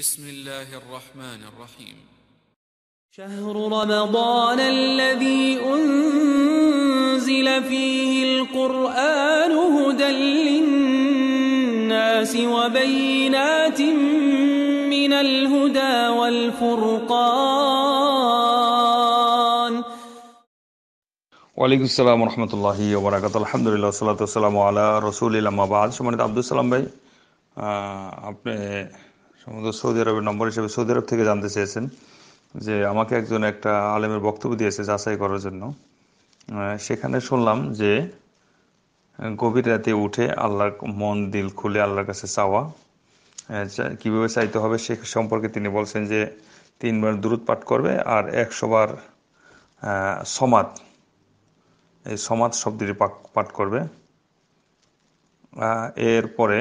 بسم الله الرحمن الرحيم شهر رمضان الذي أنزل فيه القرآن هدى للناس وبينات من الهدى والفرقان وعليكم السلام ورحمة الله وبركاته الحمد لله والصلاة والسلام على رسول الله ما بعد شو عبد السلام بي آه সম্ভবত সৌদি আরবের নম্বর হিসেবে সৌদি আরব থেকে জানতে চেয়েছেন যে আমাকে একজন একটা আলেমের বক্তব্য দিয়েছে যাচাই করার জন্য সেখানে শুনলাম যে গভীর রাতে উঠে আল্লাহর মন দিল খুলে আল্লাহর কাছে চাওয়া কীভাবে চাইতে হবে সে সম্পর্কে তিনি বলছেন যে তিনবার দূরত পাঠ করবে আর একশোবার সমাদ এই সমাদ শব্দটি পাঠ করবে এরপরে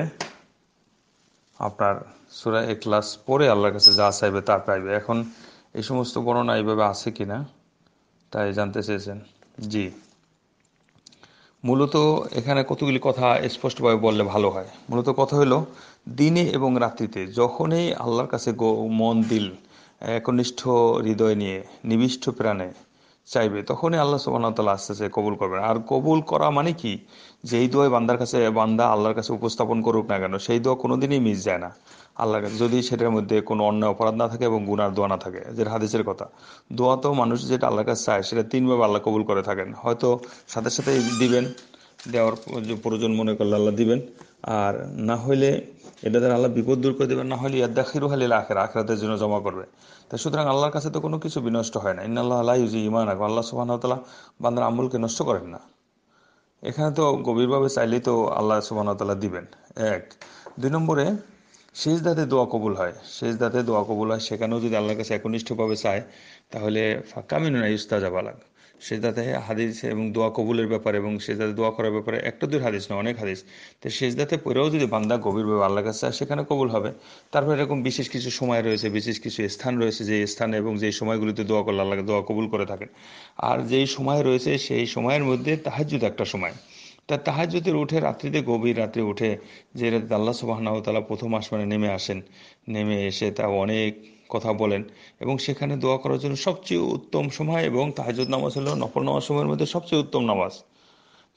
আপনার সুরা ক্লাস পরে আল্লাহর কাছে যা চাইবে তা পাইবে এখন এই সমস্ত গণনা এইভাবে আছে কি না তাই জানতে চেয়েছেন জি মূলত এখানে কতগুলি কথা স্পষ্টভাবে বললে ভালো হয় মূলত কথা হলো দিনে এবং রাত্রিতে যখনই আল্লাহর কাছে মন দিল একনিষ্ঠ হৃদয় নিয়ে নিবিষ্ট প্রাণে চাইবে তখনই আল্লাহ সুবাহ তালা আস্তে আস্তে কবুল করবেন আর কবুল করা মানে কি যে এই বান্দার কাছে বান্দা আল্লাহর কাছে উপস্থাপন করুক না কেন সেই দোয়া কোনোদিনই মিস যায় না আল্লাহর কাছে যদি সেটার মধ্যে কোনো অন্য অপরাধ না থাকে এবং গুনার দোয়া না থাকে যেটা হাদিসের কথা দোয়া তো মানুষ যেটা আল্লাহর কাছে চায় সেটা তিনভাবে আল্লাহ কবুল করে থাকেন হয়তো সাথে সাথে দিবেন দেওয়ার প্রয়োজন মনে করলে আল্লাহ দিবেন আর না হইলে এটা দ্বারা আল্লাহ বিপদ দূর করে দেবেন না হলে ইয়াদ্দা খিরু হালিল আখের আখরাতের জন্য জমা করবে তো সুতরাং আল্লাহর কাছে তো কোনো কিছু বিনষ্ট হয় না ইন্না আল্লাহ আল্লাহ ইউজি ইমান আকবর আল্লাহ তালা বান্দার আমলকে নষ্ট করেন না এখানে তো গভীরভাবে চাইলেই তো আল্লাহ তালা দিবেন এক দুই নম্বরে শেষ দাতে দোয়া কবুল হয় শেষ দাতে দোয়া কবুল হয় সেখানেও যদি আল্লাহর কাছে একনিষ্ঠভাবে চায় তাহলে ফাঁকা মিনু না ইস্তাজা বালাক সেজদাতে হাদিস এবং দোয়া কবুলের ব্যাপারে এবং সেজদাতে দোয়া করার ব্যাপারে একটা দুই হাদিস না অনেক হাদিস তো যাতে পরেও যদি বান্দা গভীরভাবে আল্লাহ কাছে সেখানে কবুল হবে তারপর এরকম বিশেষ কিছু সময় রয়েছে বিশেষ কিছু স্থান রয়েছে যে স্থানে এবং যে সময়গুলিতে দোয়া করলে আল্লাহকে দোয়া কবুল করে থাকেন আর যেই সময় রয়েছে সেই সময়ের মধ্যে তাহাজুদ একটা সময় তা তাহাজ্যতের উঠে রাত্রিতে গভীর রাত্রে উঠে যে আল্লাহ সুবাহ তালা প্রথম আসমানে নেমে আসেন নেমে এসে তা অনেক কথা বলেন এবং সেখানে দোয়া করার জন্য সবচেয়ে উত্তম সময় এবং তাহাজুদ নামাজ হলো নফল নামাজ সময়ের মধ্যে সবচেয়ে উত্তম নামাজ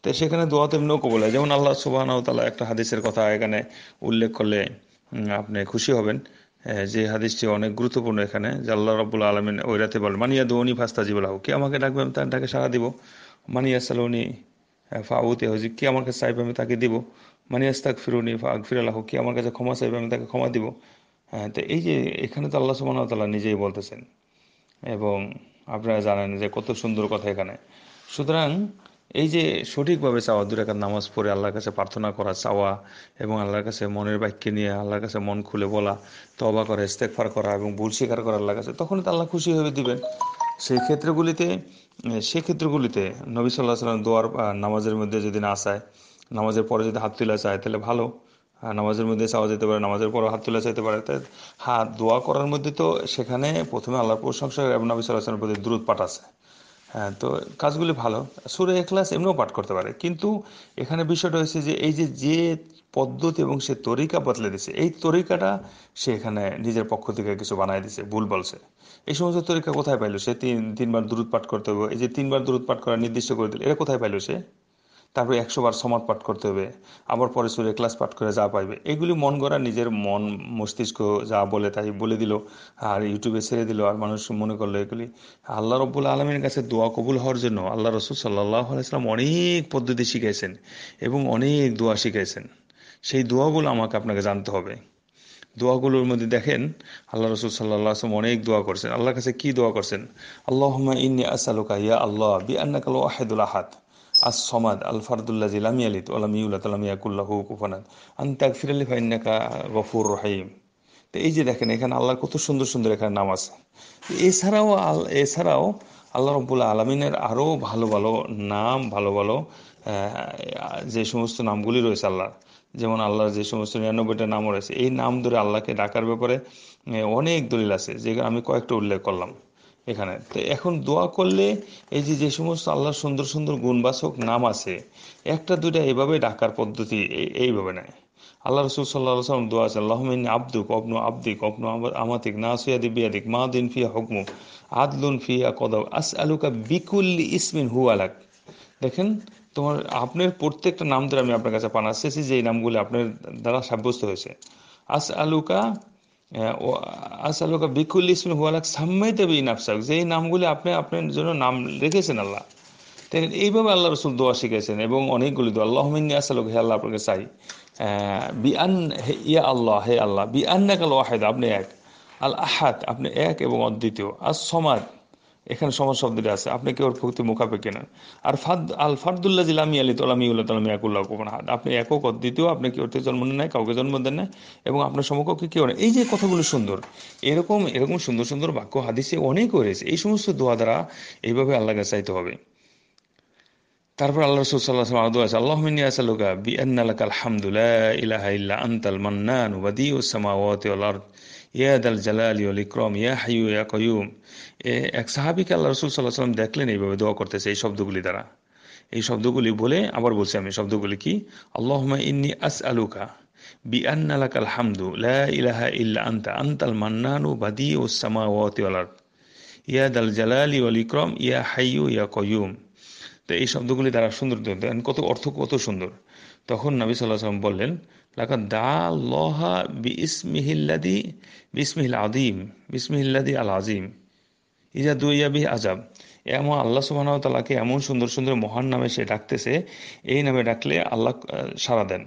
তো সেখানে দোয়া তেমনিও কবলে যেমন আল্লাহ সুবাহ তালা একটা হাদিসের কথা এখানে উল্লেখ করলে আপনি খুশি হবেন যে হাদিসটি অনেক গুরুত্বপূর্ণ এখানে যে আল্লাহ রবুল আলমিন ওই রাতে বলেন মানিয়া দৌনি ফাস্তা জিবুল কে আমাকে ডাকবে আমি তার ডাকে সারা দিব মানিয়া সালুনি ফাউতে হজি কে আমার কাছে চাইবে আমি তাকে দিব মানিয়াস্তাক ফিরুনি ফা আকফির আল্লাহ কে আমার কাছে ক্ষমা চাইবে আমি তাকে ক্ষমা দিব হ্যাঁ, তো এই যে এখানে তো আল্লাহ সুবাহ তাল্লাহ নিজেই বলতেছেন এবং আপনারা জানেন যে কত সুন্দর কথা এখানে সুতরাং এই যে সঠিকভাবে চাওয়া দু রেখাত নামাজ পড়ে আল্লাহর কাছে প্রার্থনা করা চাওয়া এবং আল্লাহর কাছে মনের বাক্যে নিয়ে আল্লাহর কাছে মন খুলে বলা তবা করা ইস্তেকফার করা এবং ভুল স্বীকার করা আল্লাহর কাছে তখন তো আল্লাহ খুশি হয়ে দিবেন সেই ক্ষেত্রগুলিতে সেই ক্ষেত্রগুলিতে নবী সাল্লাহ সাল্লাম দোয়ার নামাজের মধ্যে যদি না চায় নামাজের পরে যদি হাত তুলা চায় তাহলে ভালো নামাজের মধ্যে চাওয়া যেতে পারে নামাজের পর হাত তোলা যেতে পারে তাই হাত দোয়া করার মধ্যে তো সেখানে প্রথমে আল্লাহর প্রশংসা এবং নবী সাল্লাহ প্রতি দ্রুত পাঠ আছে হ্যাঁ তো কাজগুলি ভালো সুরে এখলাস এমনিও পাঠ করতে পারে কিন্তু এখানে বিষয়টা হয়েছে যে এই যে যে পদ্ধতি এবং সে তরিকা বদলে দিছে এই তরিকাটা সে এখানে নিজের পক্ষ থেকে কিছু বানাই দিছে ভুল বলছে এই সমস্ত তরিকা কোথায় পাইলো সে তিন তিনবার দ্রুত পাঠ করতে হবে এই যে তিনবার দ্রুত পাঠ করার নির্দিষ্ট করে দিল এটা কোথায় পাইলো সে তারপরে একশোবার সমাজ পাঠ করতে হবে আবার পরে সুরে ক্লাস পাঠ করে যা পাইবে এগুলি মন গড়া নিজের মন মস্তিষ্ক যা বলে তাই বলে দিল আর ইউটিউবে ছেড়ে দিল আর মানুষ মনে করলো এগুলি আল্লাহ রব্বুল আলমীর কাছে দোয়া কবুল হওয়ার জন্য আল্লাহ রসুল সাল্লাহ আলাইসালাম অনেক পদ্ধতি শিখাইছেন এবং অনেক দোয়া শিখাইছেন সেই দোয়াগুলো আমাকে আপনাকে জানতে হবে দোয়াগুলোর মধ্যে দেখেন আল্লাহ রসুল সাল্লাহ আসলাম অনেক দোয়া করছেন আল্লাহর কাছে কি দোয়া করছেন আল্লাহ ইন্নি আসালুকা ইয়া আল্লাহ বি আন্না কালো আহেদুল আহাদ আস সমাদ আল ফারদুল্লা জিলামি আলিত আলাম ইউলা তালাম ইয়াকুল্লাহ কুফানাদ আন তাক ফিরালি ফাইন্নাকা গফুর রহিম তো এই যে দেখেন এখানে আল্লাহর কত সুন্দর সুন্দর এখানে নাম আছে এছাড়াও আল এছাড়াও আল্লাহ রবুল্লা আলমিনের আরও ভালো ভালো নাম ভালো ভালো যে সমস্ত নামগুলি রয়েছে আল্লাহর যেমন আল্লাহর যে সমস্ত নিরানব্বইটা নাম রয়েছে এই নাম ধরে আল্লাহকে ডাকার ব্যাপারে অনেক দলিল আছে যেগুলো আমি কয়েকটা উল্লেখ করলাম এখানে তো এখন দোয়া করলে এই যে যে সমস্ত আল্লাহর সুন্দর সুন্দর গুণবাচক নাম আছে একটা দুইটা এভাবে ডাকার পদ্ধতি এইভাবে নেয় আল্লাহ রসুল সাল্লাহ সাল্লাম দোয়া আছে আল্লাহমিন আব্দু কবন আব্দি কবনু আমাতিক নাসিয়াদি বিয়াদিক দিন ফিয়া হকমু আদলুন ফিয়া কদব আস আলুকা বিকুল ইসমিন হু আলাক দেখেন তোমার আপনার প্রত্যেকটা নাম ধরে আমি আপনার কাছে পানা আসতেছি যে এই নামগুলো আপনার দ্বারা সাব্যস্ত হয়েছে আস আলুকা আসালুকা বিকুল ইসমি হুয়ালাক সাম্মাইতে বি নাফসাক যে এই নামগুলি আপনি আপনার জন্য নাম রেখেছেন আল্লাহ তাই এইভাবে আল্লাহ রসুল দোয়া শিখেছেন এবং অনেকগুলি দোয়া আল্লাহ মিনী আসালুক হে আল্লাহ আপনাকে চাই বিআন ইয়া আল্লাহ হে আল্লাহ বিআন নাকাল ওয়াহেদ আপনি এক আল আহাদ আপনি এক এবং অদ্বিতীয় আর সমাদ এখানে সমাজ শব্দটি আছে আপনি কি ওর ভক্তি মোকাবে কিনা আর ফাদ আল ফারদুল্লাহ জিলামি আলী তোলামি উল্লাহ তোলামি আকুল্লাহ কোমন হাত আপনি একক অদ্বিতীয় আপনি কি ওরতে জন্ম নেয় কাউকে জন্ম দেন না এবং আপনার সমকক্ষে কেউ নেই এই যে কথাগুলো সুন্দর এরকম এরকম সুন্দর সুন্দর বাক্য হাদিসে অনেক রয়েছে এই সমস্ত দোয়া দ্বারা এইভাবে আল্লাহকে চাইতে হবে তারপর আল্লাহ রসুল সাল্লাহ সাল্লাম আদু আছে আল্লাহ মিনী আসালুকা বি আন্নালাক আলহামদুলিল্লাহ ইলাহা ইল্লা মান্নান সামাওয়াতি আরদ ইয়াদাল জালাল ইউল ইকরম ইয়া হাইউ ইয়া কয়ুম এ এক সাহাবিকে আল্লাহ রসুল সাল্লাহ সাল্লাম দেখলেন এইভাবে দোয়া করতেছে এই শব্দগুলি দ্বারা এই শব্দগুলি বলে আবার বলছি আমি শব্দগুলি কি আল্লাহমা ইন্নি আস আলুকা বি আন্নালাকাল হামদু লা ইলাহা ইল্লা আন্তা আন্তাল মান্নানু বাদি ও সামা ওয়াতি আলার ইয়া দাল জালালি ওয়াল ইকরম ইয়া হাইউ ইয়া কয়ুম তো এই শব্দগুলি দ্বারা সুন্দর কত অর্থ কত সুন্দর তখন নবী সাল্লাহ সাল্লাম বললেন লাকা দা লহা বিসমিহিল্লাদি বিসমিহিল আদিম বিসমিহিল্লাদি আল আজিম ইজা দুইয়া বিহ আজাব এমন আল্লাহ সুবাহ তালাকে এমন সুন্দর সুন্দর মহান নামে সে ডাকতেছে এই নামে ডাকলে আল্লাহ সারা দেন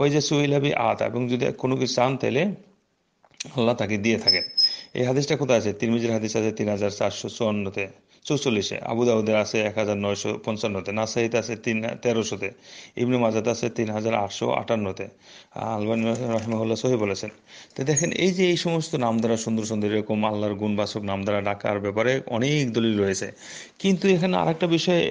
ওই যে সুইলাবি আত এবং যদি কোনো কিছু চান তাহলে আল্লাহ তাকে দিয়ে থাকেন এই হাদিসটা কোথায় আছে তিরমিজির হাদিস আছে তিন হাজার চারশো চুয়ান্নতে চৌচল্লিশে আবুদাউদের আছে এক হাজার নয়শো পঞ্চান্নতে নাসাইতে আছে তিন তেরোশোতে ইবনু মাজাদ আছে তিন হাজার আটশো আটান্নতে আলবান রহমাহুল্লাহ সহি বলেছেন তো দেখেন এই যে এই সমস্ত নাম দ্বারা সুন্দর সুন্দর এরকম আল্লাহর গুণবাসক নাম দ্বারা ডাকার ব্যাপারে অনেক দলিল রয়েছে কিন্তু এখানে আরেকটা বিষয়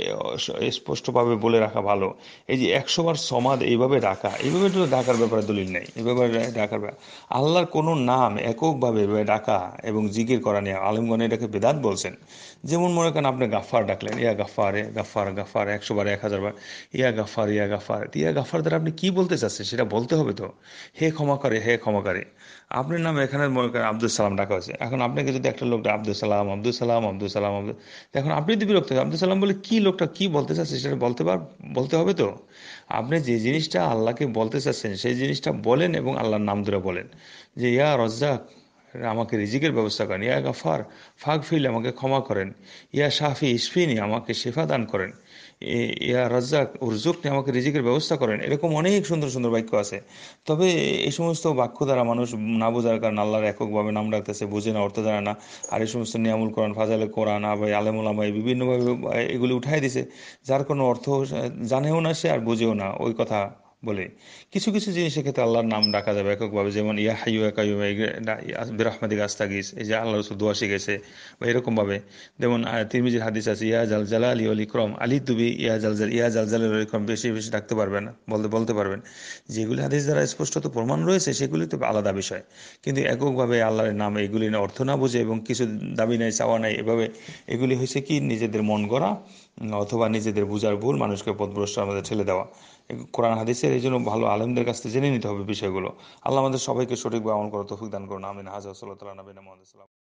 স্পষ্টভাবে বলে রাখা ভালো এই যে একশোবার সমাদ এইভাবে ডাকা এইভাবে তো ডাকার ব্যাপারে দলিল নেই এভাবে ডাকার আল্লাহর কোনো নাম এককভাবে ডাকা এবং জিকির করা নিয়ে আলিমগণ এটাকে বেদাত বলছেন যেমন মনে করেন আপনি গাফার ডাকলেন ইয়া গাফার গাফার গাফার একশো বার এক হাজার বার ইয়া গাফার ইয়া গাফার ইয়া গাফার দ্বারা আপনি কি বলতে চাচ্ছেন সেটা বলতে হবে তো হে ক্ষমা করে হে ক্ষমা করে আপনার নাম এখানে মনে করেন আব্দুল সালাম ডাকা হয়েছে এখন আপনাকে যদি একটা লোক আব্দুল সালাম আব্দুল সালাম আব্দুল সালাম আব্দুল এখন আপনি যদি বিরক্ত আব্দুল সালাম বলে কি লোকটা কি বলতে চাচ্ছে সেটা বলতে পার বলতে হবে তো আপনি যে জিনিসটা আল্লাহকে বলতে চাচ্ছেন সেই জিনিসটা বলেন এবং আল্লাহর নাম ধরে বলেন যে ইয়া রজ্জাক আমাকে রিজিকের ব্যবস্থা করেন ইয়া গাফার ফাগ ফিল আমাকে ক্ষমা করেন ইয়া সাফি ইসফিনী আমাকে শেফা দান করেন ইয়া রাজ্জাক উরজুকনি আমাকে রিজিকের ব্যবস্থা করেন এরকম অনেক সুন্দর সুন্দর বাক্য আছে তবে এই সমস্ত বাক্য দ্বারা মানুষ না বোঝার কারণ আল্লাহর এককভাবে নাম ডাকতেছে বুঝে না অর্থ জানে না আর এই সমস্ত নিয়ামুল কোরআন ফাজালে কোরআন আবাই আলেমুলামাই বিভিন্নভাবে এগুলি উঠাই দিছে যার কোনো অর্থ জানেও না সে আর বুঝেও না ওই কথা বলে কিছু কিছু জিনিসের ক্ষেত্রে আল্লাহর নাম ডাকা যাবে এককভাবে যেমন ইয়া হাইউ একাইউ বিরাহমাদি গাস্তাগিস এই যে আল্লাহ রসুল দোয়া শিখেছে বা এরকমভাবে যেমন তিরমিজির হাদিস আছে ইয়া জাল জালা আলী অলি ক্রম আলী তুবি ইয়া জাল জাল ইয়া জাল জাল ক্রম বেশি বেশি ডাকতে পারবেন বলতে বলতে পারবেন যেগুলি হাদিস দ্বারা স্পষ্টত প্রমাণ রয়েছে সেগুলি তো আলাদা বিষয় কিন্তু এককভাবে আল্লাহর নাম এগুলি অর্থ না বোঝে এবং কিছু দাবি নাই চাওয়া নাই এভাবে এগুলি হয়েছে কি নিজেদের মন গড়া অথবা নিজেদের বুঝার ভুল মানুষকে পথভ্রষ্ট আমাদের ঠেলে দেওয়া কোরআন হাদিসের এই জন্য ভালো আলেমদের কাছ থেকে জেনে নিতে হবে বিষয়গুলো আল্লাহ আমাদের সবাইকে সঠিকভাবে আমল করার তৌফিক দান করুন আমিন হাজার সাল্লাহ নবীন মোহাম্মদ